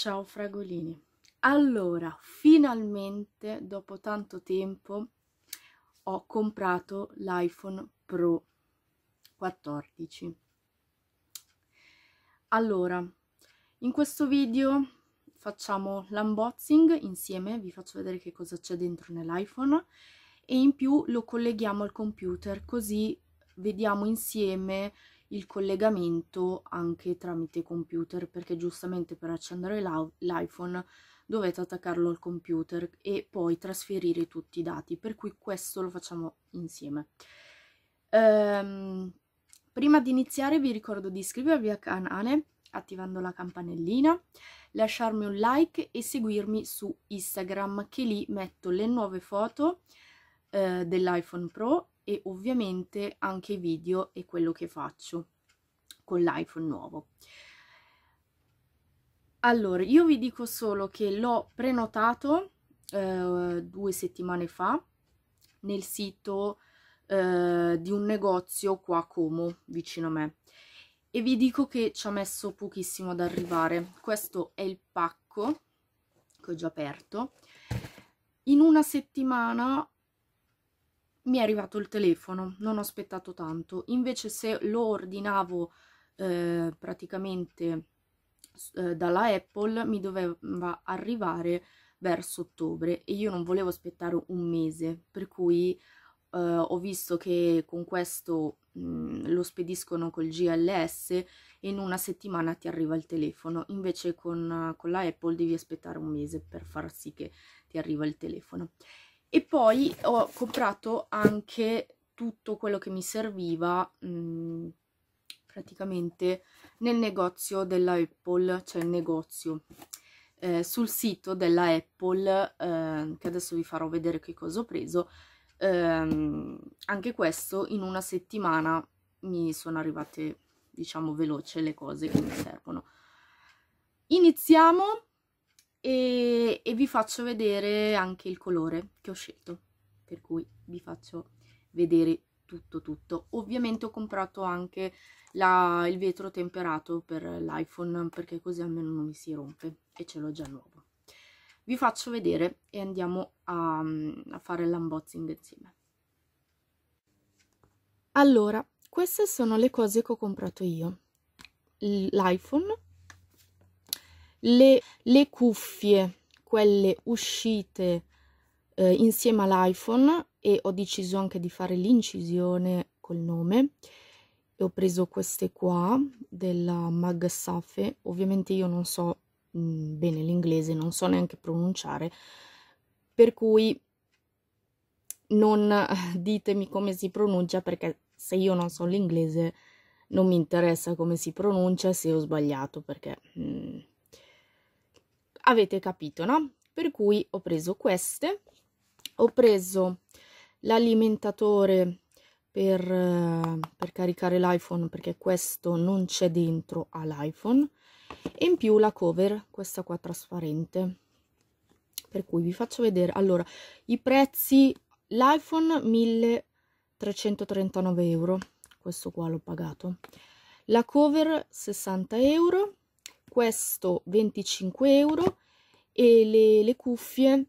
Ciao fragolini. Allora, finalmente dopo tanto tempo ho comprato l'iPhone Pro 14. Allora, in questo video facciamo l'unboxing insieme, vi faccio vedere che cosa c'è dentro nell'iPhone e in più lo colleghiamo al computer così vediamo insieme il collegamento anche tramite computer perché giustamente per accendere l'iPhone dovete attaccarlo al computer e poi trasferire tutti i dati per cui questo lo facciamo insieme ehm, prima di iniziare vi ricordo di iscrivervi al canale attivando la campanellina lasciarmi un like e seguirmi su Instagram che lì metto le nuove foto eh, dell'iPhone Pro e ovviamente anche i video e quello che faccio con l'iPhone nuovo. Allora, io vi dico solo che l'ho prenotato eh, due settimane fa nel sito eh, di un negozio qua a Como, vicino a me. E vi dico che ci ha messo pochissimo ad arrivare. Questo è il pacco che ho già aperto. In una settimana mi è arrivato il telefono, non ho aspettato tanto. Invece se lo ordinavo eh, praticamente eh, dalla Apple mi doveva arrivare verso ottobre e io non volevo aspettare un mese, per cui eh, ho visto che con questo mh, mm, lo spediscono col GLS e in una settimana ti arriva il telefono, invece con, con la Apple devi aspettare un mese per far sì che ti arriva il telefono e poi ho comprato anche tutto quello che mi serviva mh, mm, praticamente nel negozio della Apple, cioè il negozio eh, sul sito della Apple, eh, che adesso vi farò vedere che cosa ho preso, ehm, anche questo in una settimana mi sono arrivate diciamo veloce le cose che mi servono. Iniziamo e, e vi faccio vedere anche il colore che ho scelto per cui vi faccio vedere tutto tutto ovviamente ho comprato anche la, il vetro temperato per l'iPhone perché così almeno non mi si rompe e ce l'ho già nuovo vi faccio vedere e andiamo a, a fare l'unboxing insieme allora queste sono le cose che ho comprato io l'iPhone le, le cuffie, quelle uscite eh, insieme all'iPhone e ho deciso anche di fare l'incisione col nome e ho preso queste qua della Mag Safe, ovviamente io non so mh, mm, bene l'inglese, non so neanche pronunciare, per cui non ditemi come si pronuncia perché se io non so l'inglese non mi interessa come si pronuncia se ho sbagliato perché mh, mm, avete capito, no? Per cui ho preso queste, ho preso l'alimentatore per, per, caricare l'iPhone perché questo non c'è dentro all'iPhone e in più la cover, questa qua trasparente. Per cui vi faccio vedere, allora, i prezzi, l'iPhone 1339 euro, questo qua l'ho pagato, la cover 60 euro, questo 25 euro e le, le cuffie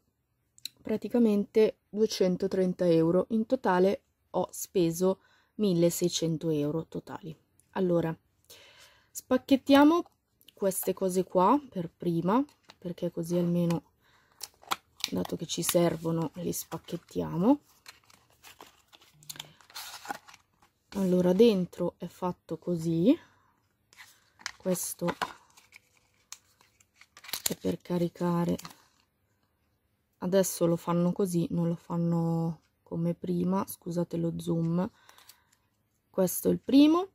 praticamente 230 euro in totale ho speso 1600 euro totali allora spacchettiamo queste cose qua per prima perché così almeno dato che ci servono li spacchettiamo allora dentro è fatto così questo anche per caricare adesso lo fanno così non lo fanno come prima scusate lo zoom questo è il primo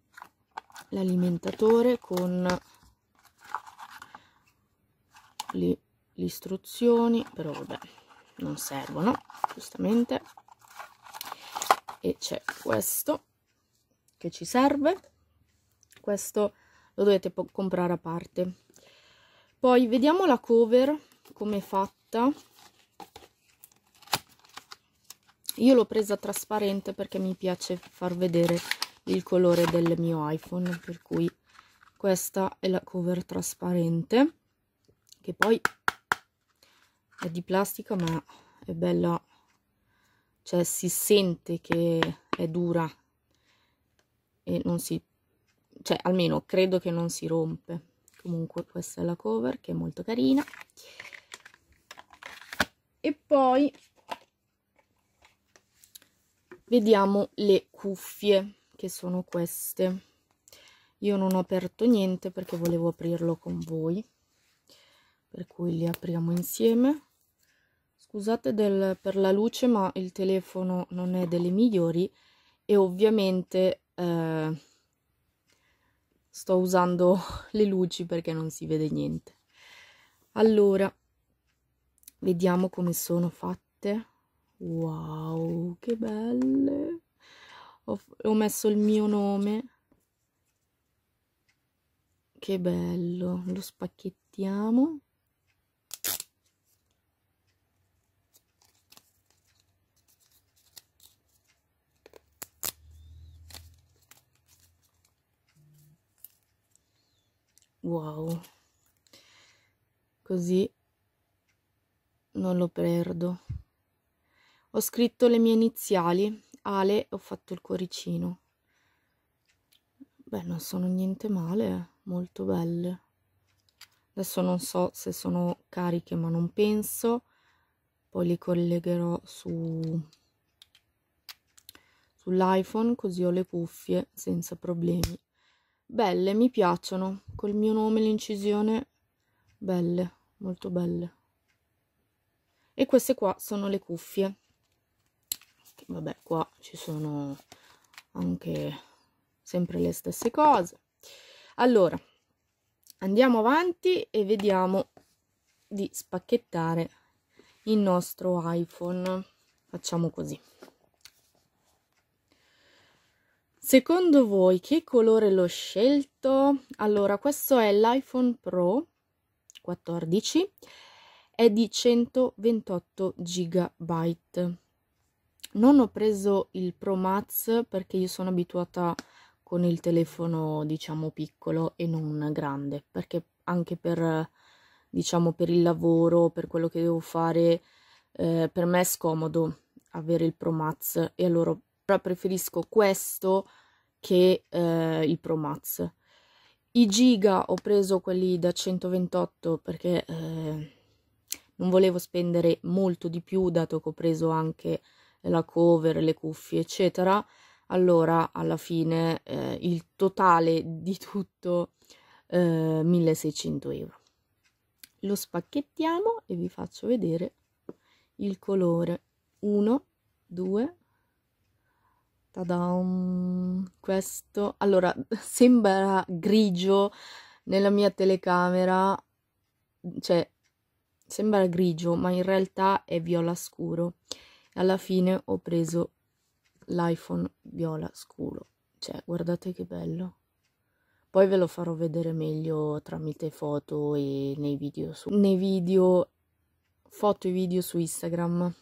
l'alimentatore con le, le istruzioni però vabbè non servono giustamente e c'è questo che ci serve questo lo dovete comprare a parte poi vediamo la cover come è fatta io l'ho presa trasparente perché mi piace far vedere il colore del mio iPhone per cui questa è la cover trasparente che poi è di plastica ma è bella cioè si sente che è dura e non si cioè almeno credo che non si rompe comunque questa è la cover che è molto carina e poi vediamo le cuffie che sono queste io non ho aperto niente perché volevo aprirlo con voi per cui li apriamo insieme scusate del, per la luce ma il telefono non è delle migliori e ovviamente eh, sto usando le luci perché non si vede niente allora vediamo come sono fatte wow che belle ho, ho messo il mio nome che bello lo spacchettiamo wow così non lo perdo ho scritto le mie iniziali Ale ho fatto il cuoricino beh non sono niente male molto belle adesso non so se sono cariche ma non penso poi li collegherò su sull'iPhone così ho le cuffie senza problemi Belle, mi piacciono. Col mio nome l'incisione. Belle, molto belle. E queste qua sono le cuffie. Vabbè, qua ci sono anche sempre le stesse cose. Allora, andiamo avanti e vediamo di spacchettare il nostro iPhone. Facciamo così. Secondo voi che colore l'ho scelto? Allora, questo è l'iPhone Pro 14, è di 128 GB. Non ho preso il Pro Max perché io sono abituata con il telefono, diciamo, piccolo e non grande, perché anche per, diciamo, per il lavoro, per quello che devo fare, eh, per me è scomodo avere il Pro Max e allora però preferisco questo che eh, il Pro Max. I giga ho preso quelli da 128 perché eh, non volevo spendere molto di più dato che ho preso anche la cover, le cuffie eccetera. Allora alla fine eh, il totale di tutto eh, 1600 euro. Lo spacchettiamo e vi faccio vedere il colore. 1, 2, 3 ta Tadam, questo, allora, sembra grigio nella mia telecamera, cioè, sembra grigio, ma in realtà è viola scuro. Alla fine ho preso l'iPhone viola scuro, cioè, guardate che bello. Poi ve lo farò vedere meglio tramite foto e nei video su... Nei video, foto e video su Instagram,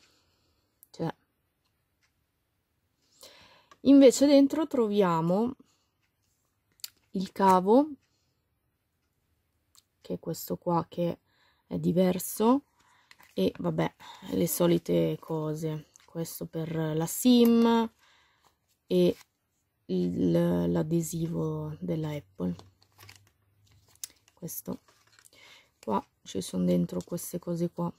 cioè invece dentro troviamo il cavo che è questo qua che è diverso e vabbè le solite cose questo per la sim e l'adesivo della apple questo qua ci sono dentro queste cose qua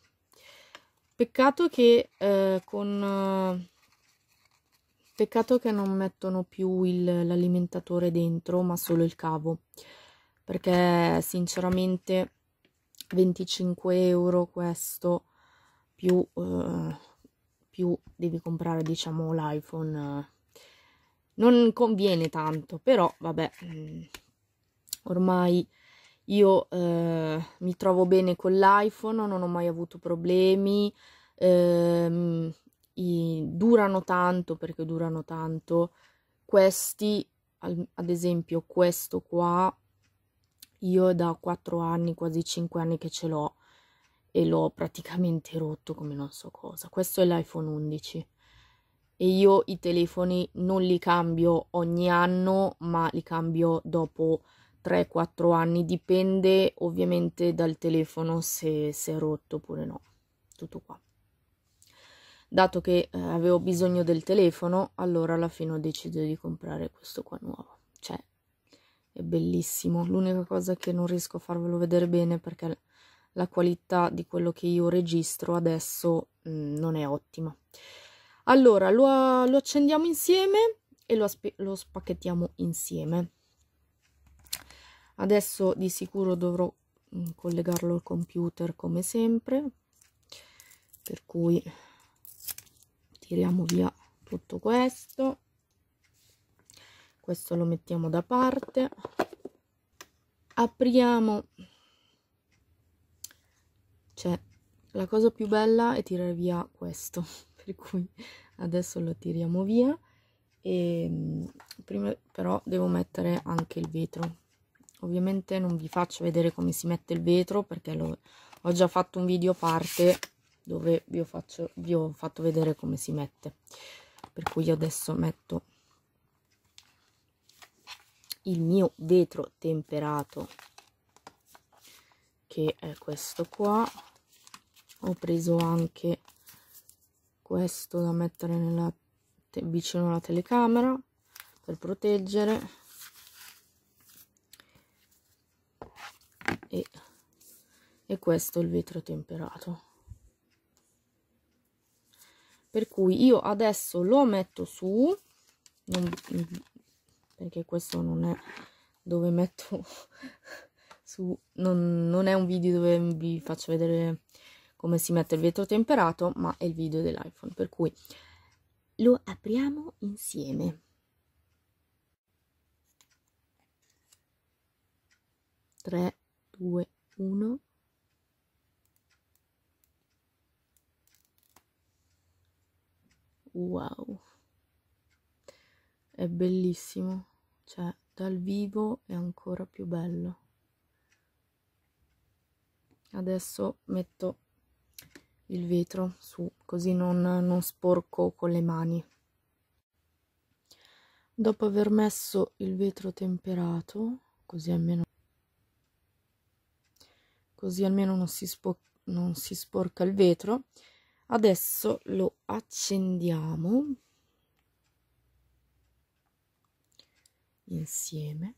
peccato che eh, con eh, Peccato che non mettono più l'alimentatore dentro, ma solo il cavo, perché sinceramente 25 euro questo più, eh, più devi comprare diciamo l'iPhone. Non conviene tanto, però vabbè, mm, ormai io eh, mi trovo bene con l'iPhone, non ho mai avuto problemi. Ehm, i, durano tanto perché durano tanto. Questi, al, ad esempio, questo qua, io da 4 anni, quasi 5 anni che ce l'ho e l'ho praticamente rotto come non so cosa. Questo è l'iPhone 11 e io i telefoni non li cambio ogni anno, ma li cambio dopo 3-4 anni, dipende ovviamente dal telefono se, se è rotto oppure no. Tutto qua dato che eh, avevo bisogno del telefono, allora alla fine ho deciso di comprare questo qua nuovo. Cioè, è bellissimo. L'unica cosa che non riesco a farvelo vedere bene perché la qualità di quello che io registro adesso mh, mm, non è ottima. Allora, lo, lo accendiamo insieme e lo, lo spacchettiamo insieme. Adesso di sicuro dovrò mm, collegarlo al computer come sempre, per cui tiriamo via tutto questo questo lo mettiamo da parte apriamo cioè la cosa più bella è tirare via questo per cui adesso lo tiriamo via e ehm, prima però devo mettere anche il vetro ovviamente non vi faccio vedere come si mette il vetro perché lo, ho già fatto un video a parte dove vi ho, faccio, vi ho fatto vedere come si mette per cui io adesso metto il mio vetro temperato che è questo qua ho preso anche questo da mettere nella vicino alla telecamera per proteggere e, e questo è il vetro temperato per cui io adesso lo metto su non, perché questo non è dove metto su non, non, è un video dove vi faccio vedere come si mette il vetro temperato ma è il video dell'iPhone per cui lo apriamo insieme Tre, 2, 1 wow è bellissimo cioè dal vivo è ancora più bello adesso metto il vetro su così non, non sporco con le mani dopo aver messo il vetro temperato così almeno così almeno non si, non si sporca il vetro adesso lo accendiamo insieme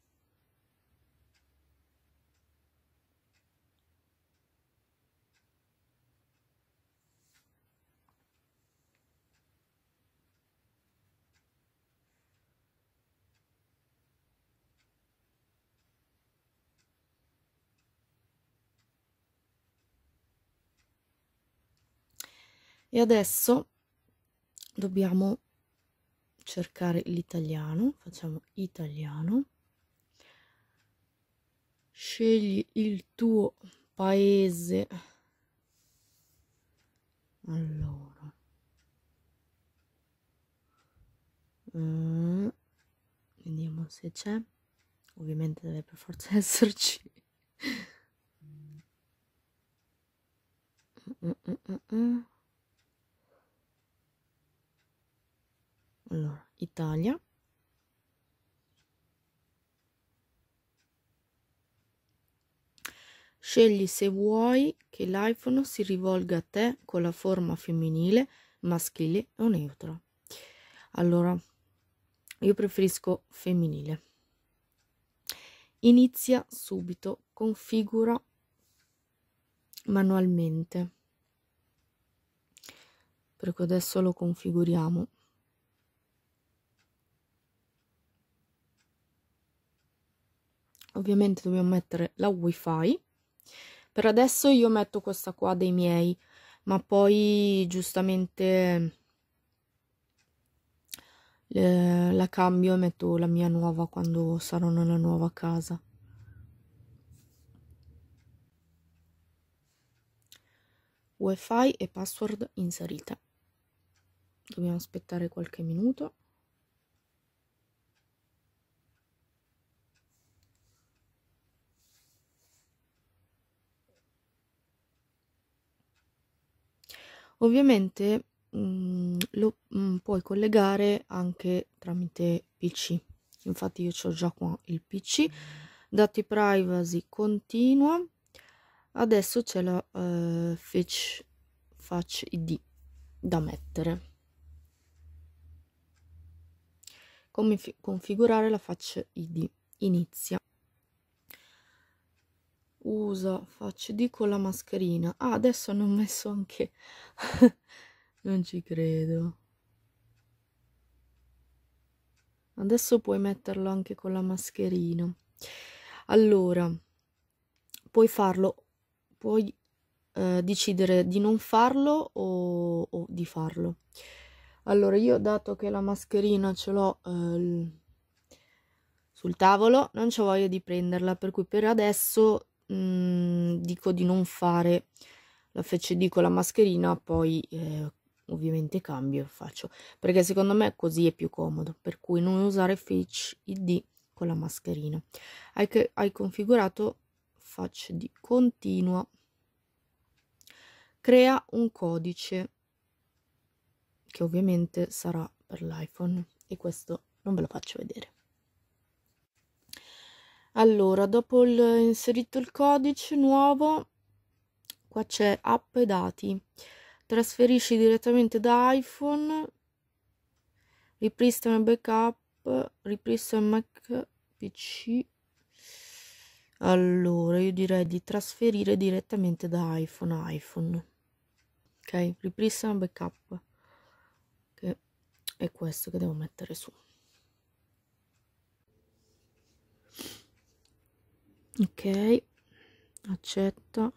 e adesso dobbiamo cercare l'italiano facciamo italiano scegli il tuo paese allora mm. vediamo se c'è ovviamente deve per forza esserci mm, mm, mm, mm Allora, Italia. Scegli se vuoi che l'iPhone si rivolga a te con la forma femminile, maschile o neutra. Allora, io preferisco femminile. Inizia subito, configura manualmente. Perché adesso lo configuriamo. ovviamente dobbiamo mettere la wifi per adesso io metto questa qua dei miei ma poi giustamente la cambio e metto la mia nuova quando sarò nella nuova casa wifi e password inserite dobbiamo aspettare qualche minuto Ovviamente mh, mm, lo mh, mm, puoi collegare anche tramite PC. Infatti io ho già qua il PC. Dati privacy continua. Adesso c'è la uh, fetch, Fetch ID da mettere. Come configurare la Fetch ID? Inizia usa facce di con la mascherina ah adesso hanno messo anche non ci credo adesso puoi metterlo anche con la mascherina allora puoi farlo puoi eh, decidere di non farlo o, o, di farlo allora io dato che la mascherina ce l'ho eh, sul tavolo non c'ho voglia di prenderla per cui per adesso Mhmm, dico di non fare la fece D con la mascherina, poi eh, ovviamente cambio e faccio, perché secondo me così è più comodo, per cui non usare Face ID con la mascherina. Hai, hai configurato Face di continua. Crea un codice che ovviamente sarà per l'iPhone e questo non ve lo faccio vedere. Allora, dopo il, inserito il codice nuovo, qua c'è app e dati. Trasferisci direttamente da iPhone, ripristino backup, ripristino Mac PC. Allora, io direi di trasferire direttamente da iPhone a iPhone. Ok, ripristino backup. Che è questo che devo mettere su. ok accetta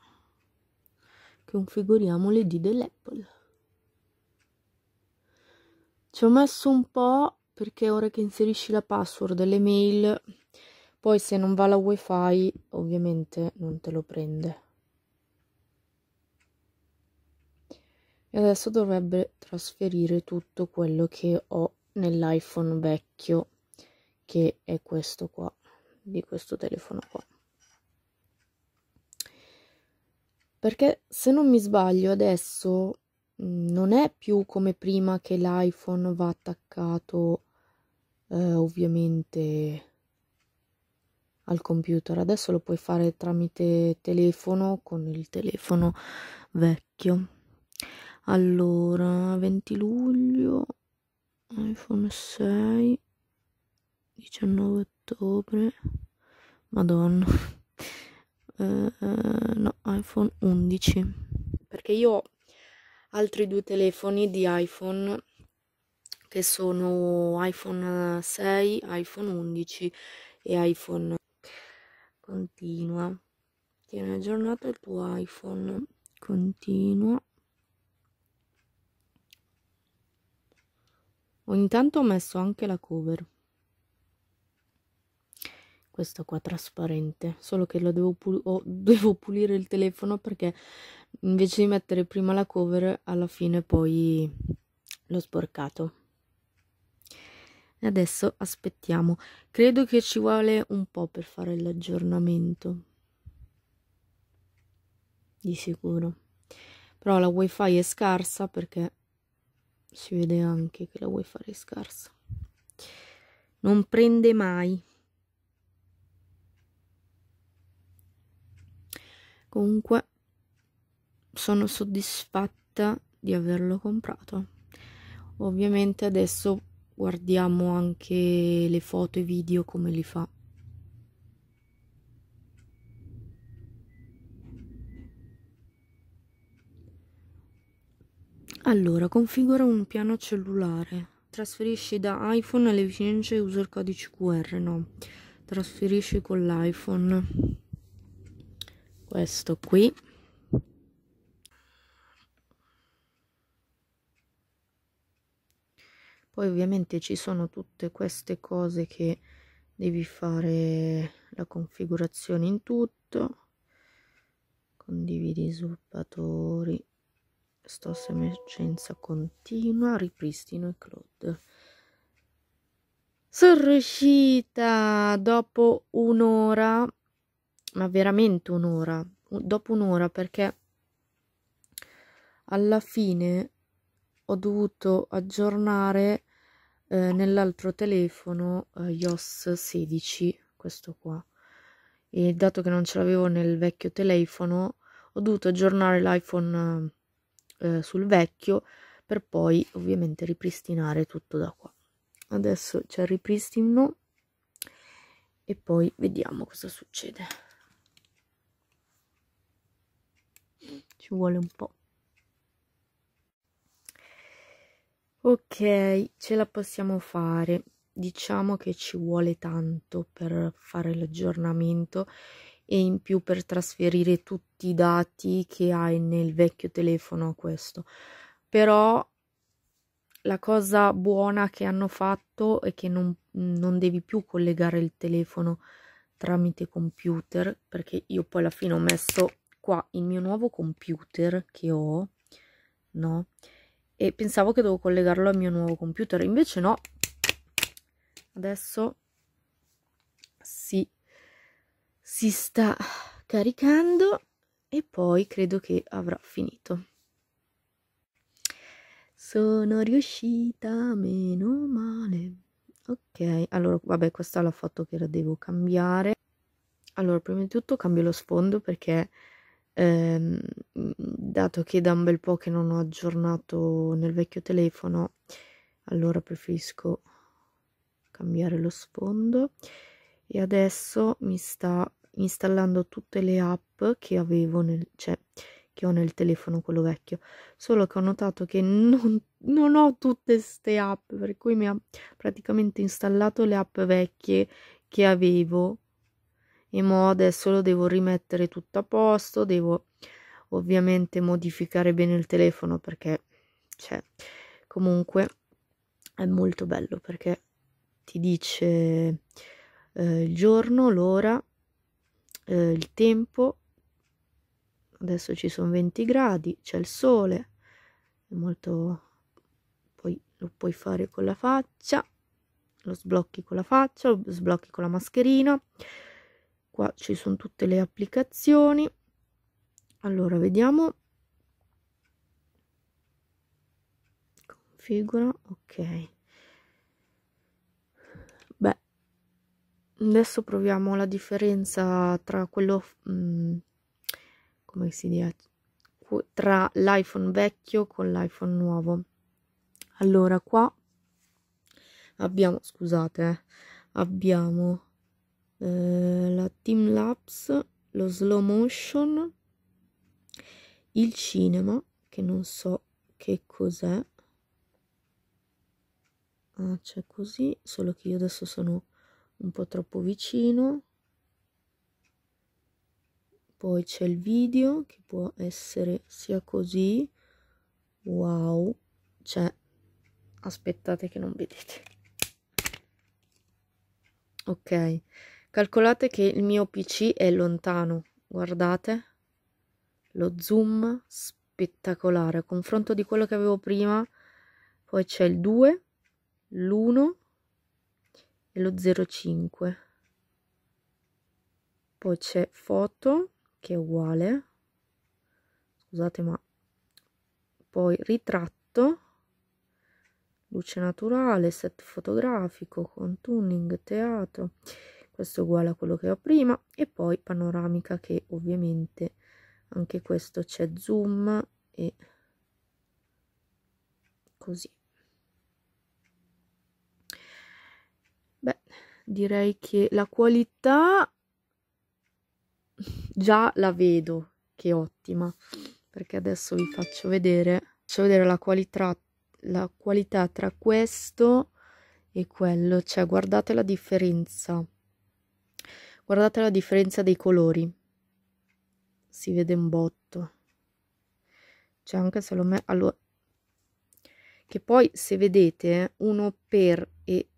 configuriamo l'ID dell'Apple ci ho messo un po' perché ora che inserisci la password mail poi se non va la wifi ovviamente non te lo prende e adesso dovrebbe trasferire tutto quello che ho nell'iPhone vecchio che è questo qua di questo telefono qua perché se non mi sbaglio adesso mm, non è più come prima che l'iPhone va attaccato eh, ovviamente al computer, adesso lo puoi fare tramite telefono con il telefono vecchio. Allora, 20 luglio, iPhone 6, 19 ottobre, Madonna. Eh, eh, no, iPhone 11 perché io ho altri due telefoni di iPhone che sono iPhone 6, iPhone 11 e iPhone continua tiene aggiornato il tuo iPhone continua ogni tanto ho messo anche la cover questo qua trasparente solo che lo devo, pul oh, devo pulire il telefono perché invece di mettere prima la cover alla fine poi l'ho sporcato e adesso aspettiamo credo che ci vuole un po' per fare l'aggiornamento di sicuro però la wifi è scarsa perché si vede anche che la wifi è scarsa non prende mai comunque sono soddisfatta di averlo comprato ovviamente adesso guardiamo anche le foto e video come li fa Allora, configura un piano cellulare. Trasferisci da iPhone alle vicinanze e usa il codice QR, no. Trasferisci con l'iPhone questo qui poi ovviamente ci sono tutte queste cose che devi fare la configurazione in tutto condividi i sviluppatori sto emergenza continua ripristino e cloud sono riuscita dopo un'ora ma veramente un'ora, dopo un'ora perché alla fine ho dovuto aggiornare eh, nell'altro telefono eh, iOS 16, questo qua. E dato che non ce l'avevo nel vecchio telefono, ho dovuto aggiornare l'iPhone eh, sul vecchio per poi ovviamente ripristinare tutto da qua. Adesso c'è il ripristino e poi vediamo cosa succede. ci vuole un po'. Ok, ce la possiamo fare. Diciamo che ci vuole tanto per fare l'aggiornamento e in più per trasferire tutti i dati che hai nel vecchio telefono a questo. Però la cosa buona che hanno fatto è che non, non devi più collegare il telefono tramite computer perché io poi alla fine ho messo qua il mio nuovo computer che ho, no? E pensavo che dovevo collegarlo al mio nuovo computer, invece no. Adesso si, si sta caricando e poi credo che avrà finito. Sono riuscita, meno male. Ok, allora, vabbè, questa l'ho fatto che la devo cambiare. Allora, prima di tutto cambio lo sfondo perché eh, dato che da un bel po' che non ho aggiornato nel vecchio telefono, allora preferisco cambiare lo sfondo e adesso mi sta installando tutte le app che avevo nel, cioè, che ho nel telefono quello vecchio solo che ho notato che non, non ho tutte queste app per cui mi ha praticamente installato le app vecchie che avevo e mo adesso lo devo rimettere tutto a posto, devo ovviamente modificare bene il telefono perché cioè, comunque è molto bello perché ti dice eh, il giorno, l'ora, eh, il tempo. Adesso ci sono 20 gradi, c'è il sole, è molto poi lo puoi fare con la faccia, lo sblocchi con la faccia, lo sblocchi con la mascherina qua ci sono tutte le applicazioni allora vediamo configura ok beh adesso proviamo la differenza tra quello mh, mm, come si dice tra l'iPhone vecchio con l'iPhone nuovo allora qua abbiamo scusate eh, abbiamo eh, la team lapse, lo slow motion, il cinema, che non so che cos'è. Ah, c'è così, solo che io adesso sono un po' troppo vicino. Poi c'è il video, che può essere sia così. Wow, cioè, aspettate che non vedete. Ok. Calcolate che il mio PC è lontano, guardate lo zoom spettacolare, confronto di quello che avevo prima, poi c'è il 2, l'1 e lo 0,5. Poi c'è foto che è uguale, scusate ma poi ritratto, luce naturale, set fotografico, con tuning, teatro questo è uguale a quello che ho prima e poi panoramica che ovviamente anche questo c'è zoom e così beh direi che la qualità già la vedo che è ottima perché adesso vi faccio vedere faccio vedere la qualità la qualità tra questo e quello cioè guardate la differenza Guardate la differenza dei colori. Si vede un botto. C'è anche secondo me... Allora, che poi se vedete uno per e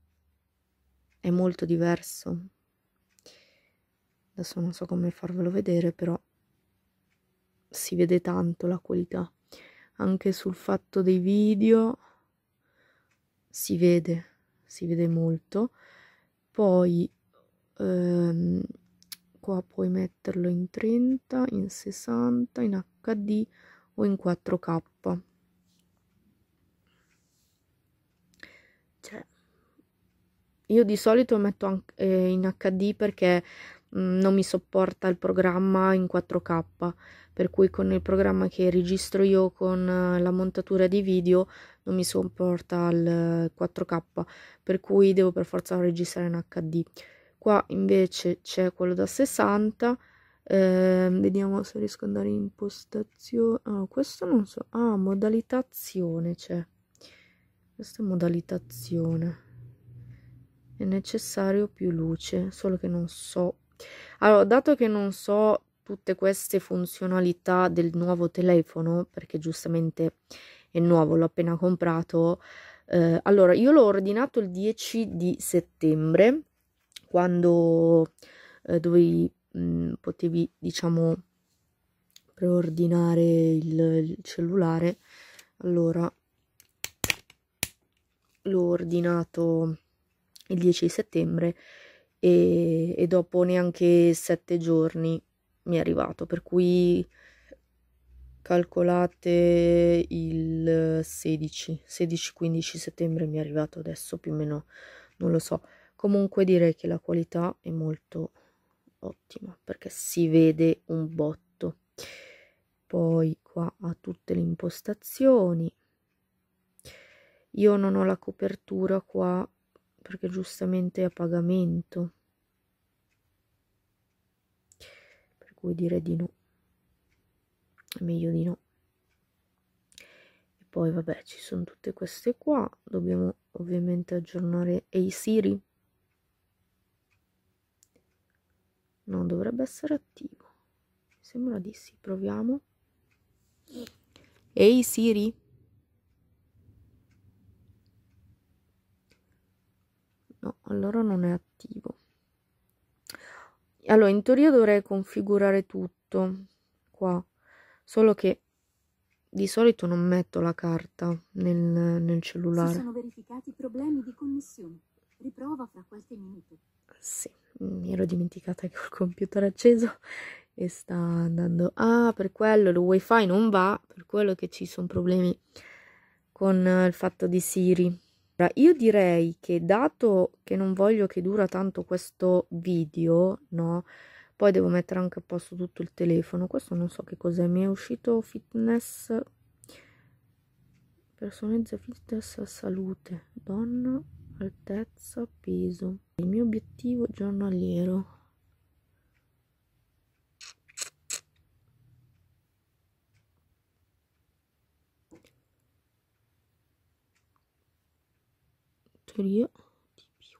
è molto diverso. Adesso non so come farvelo vedere, però si vede tanto la qualità. Anche sul fatto dei video si vede, si vede molto. Poi ehm, qua puoi metterlo in 30 in 60 in hd o in 4k cioè io di solito metto anche eh, in hd perché mm, non mi sopporta il programma in 4k per cui con il programma che registro io con eh, la montatura di video non mi sopporta il 4K, per cui devo per forza registrare in HD qua invece c'è quello da 60 eh, vediamo se riesco ad andare in impostazione ah, questo non so ah modalitazione c'è questa è modalitazione è necessario più luce solo che non so allora dato che non so tutte queste funzionalità del nuovo telefono perché giustamente è nuovo l'ho appena comprato eh, allora io l'ho ordinato il 10 di settembre quando eh, dovevi, mh, mm, potevi, diciamo, preordinare il, il cellulare, allora l'ho ordinato il 10 settembre e, e, dopo neanche sette giorni mi è arrivato, per cui calcolate il 16, 16-15 settembre mi è arrivato adesso più o meno, non lo so comunque direi che la qualità è molto ottima perché si vede un botto poi qua ha tutte le impostazioni io non ho la copertura qua perché giustamente è a pagamento per cui direi di no è meglio di no e poi vabbè ci sono tutte queste qua dobbiamo ovviamente aggiornare e i Siri non dovrebbe essere attivo. Mi sembra di sì, proviamo. Ehi Siri. No, allora non è attivo. Allora, in teoria dovrei configurare tutto qua, solo che di solito non metto la carta nel, nel cellulare. Si sono verificati problemi di connessione. Riprova fra qualche minuto. Sì, mi ero dimenticata che ho il computer acceso e sta andando. Ah, per quello il wifi non va, per quello che ci sono problemi con eh, il fatto di Siri. Io direi che dato che non voglio che dura tanto questo video, no? Poi devo mettere anche a posto tutto il telefono. Questo non so che cos'è. Mi è uscito fitness. Personalizza fitness salute. Donna altezza, peso. Il mio obiettivo giornaliero. Teoria di più.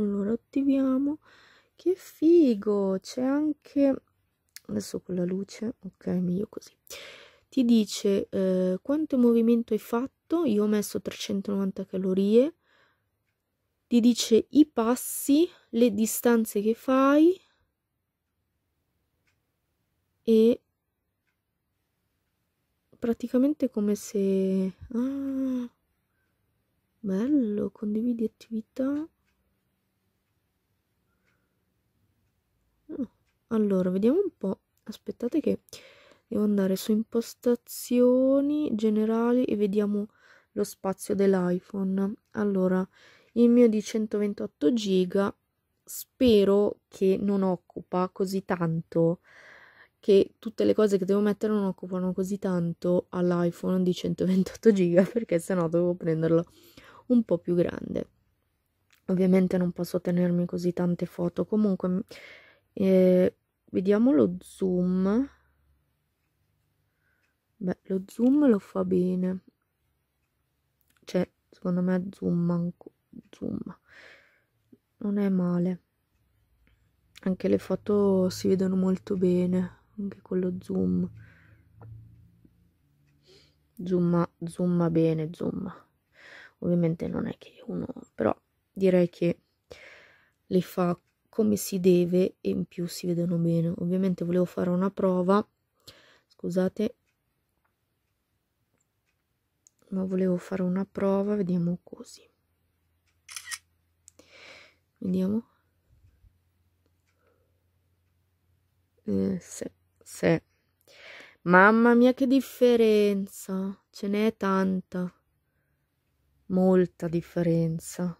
Allora attiviamo. Che figo! C'è anche adesso con la luce ok meglio così ti dice eh, quanto movimento hai fatto io ho messo 390 calorie ti dice i passi le distanze che fai e praticamente come se ah, bello condividi attività allora vediamo un po' aspettate che devo andare su impostazioni generali e vediamo lo spazio dell'iPhone allora il mio di 128 giga spero che non occupa così tanto che tutte le cose che devo mettere non occupano così tanto all'iPhone di 128 giga perché sennò devo prenderlo un po' più grande ovviamente non posso tenermi così tante foto comunque eh, vediamo lo zoom beh lo zoom lo fa bene cioè secondo me zoom, zoom non è male anche le foto si vedono molto bene anche con lo zoom zoom zoom bene zoom ovviamente non è che uno però direi che li fa come si deve e in più si vedono bene. Ovviamente volevo fare una prova, scusate, ma volevo fare una prova, vediamo così. Vediamo. Eh, se, se. Mamma mia che differenza, ce n'è tanta, molta differenza.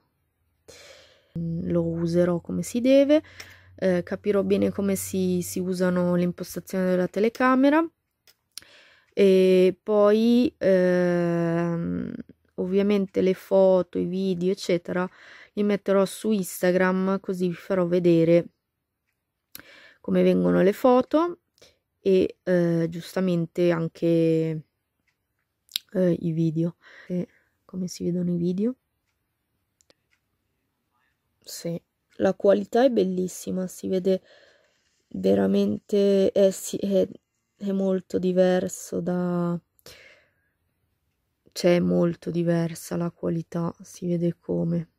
Mm, lo userò come si deve, eh, capirò bene come si, si usano le impostazioni della telecamera e poi ehm, ovviamente le foto, i video eccetera li metterò su Instagram così vi farò vedere come vengono le foto e eh, giustamente anche eh, i video e come si vedono i video sì, la qualità è bellissima, si vede veramente, è, eh, si- è, è molto diverso da... C'è cioè, molto diversa la qualità, si vede come.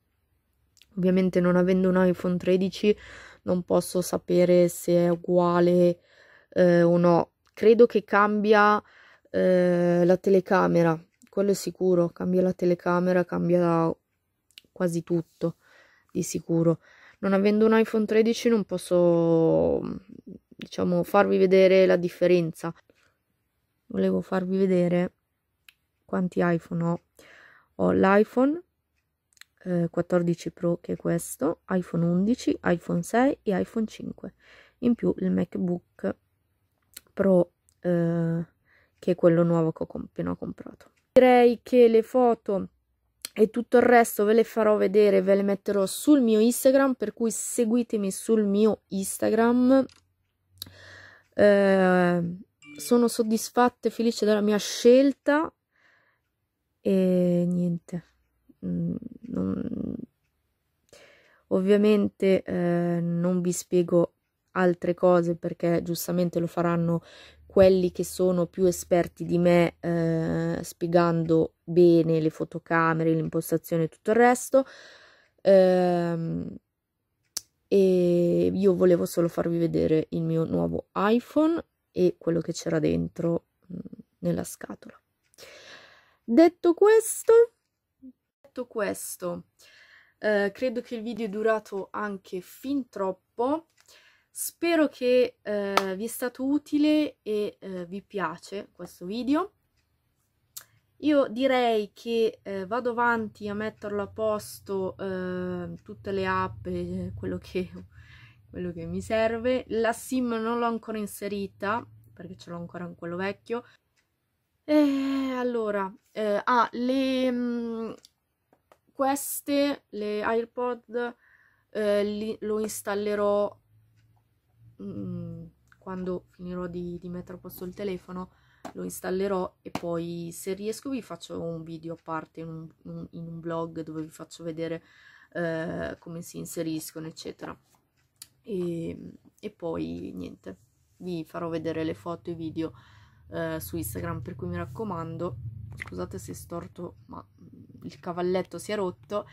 Ovviamente non avendo un iPhone 13 non posso sapere se è uguale eh, o no. Credo che cambia eh, la telecamera, quello è sicuro, cambia la telecamera, cambia quasi tutto di sicuro. Non avendo un iPhone 13 non posso, mm, diciamo, farvi vedere la differenza. Volevo farvi vedere quanti iPhone ho. Ho l'iPhone eh, 14 Pro che è questo, iPhone 11, iPhone 6 e iPhone 5. In più il MacBook Pro eh, che è quello nuovo che ho appena comprato. Direi che le foto e tutto il resto ve le farò vedere, ve le metterò sul mio Instagram, per cui seguitemi sul mio Instagram. Eh, sono soddisfatta e felice della mia scelta e niente. Mm, non... Ovviamente eh, non vi spiego altre cose perché giustamente lo faranno quelli che sono più esperti di me eh, spiegando bene le fotocamere, l'impostazione e tutto il resto. Ehm, e io volevo solo farvi vedere il mio nuovo iPhone e quello che c'era dentro mm, nella scatola. Detto questo, detto questo eh, credo che il video è durato anche fin troppo. Spero che eh, vi è stato utile e eh, vi piace questo video. Io direi che eh, vado avanti a metterlo a posto eh, tutte le app, quello che, quello che mi serve. La sim non l'ho ancora inserita perché ce l'ho ancora in quello vecchio. E eh, allora, eh, ah, le, mh, mm, queste, le iPod, li, lo installerò Mm, quando finirò di, di mettere a posto il telefono lo installerò e poi se riesco vi faccio un video a parte in un, in un blog dove vi faccio vedere eh, come si inseriscono eccetera e, e, poi niente vi farò vedere le foto e i video eh, su Instagram per cui mi raccomando scusate se è storto ma mm, il cavalletto si è rotto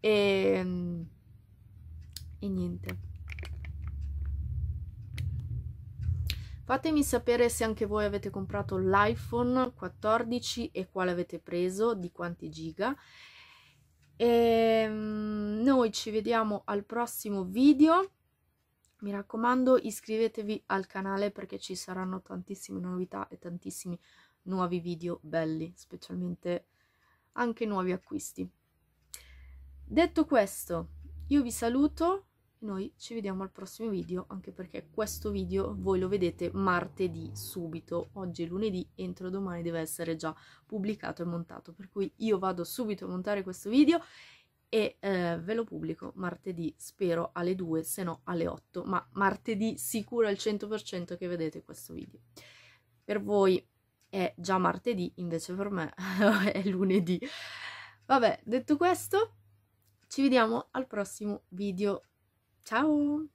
e, mm, e niente Fatemi sapere se anche voi avete comprato l'iPhone 14 e quale avete preso, di quanti giga. E ehm, noi ci vediamo al prossimo video. Mi raccomando, iscrivetevi al canale perché ci saranno tantissime novità e tantissimi nuovi video belli, specialmente anche nuovi acquisti. Detto questo, io vi saluto noi ci vediamo al prossimo video, anche perché questo video voi lo vedete martedì subito. Oggi è lunedì, entro domani deve essere già pubblicato e montato. Per cui io vado subito a montare questo video e eh, ve lo pubblico martedì, spero alle 2, se no alle 8, ma martedì sicuro al 100% che vedete questo video. Per voi è già martedì, invece per me è lunedì. Vabbè, detto questo, ci vediamo al prossimo video. Chao.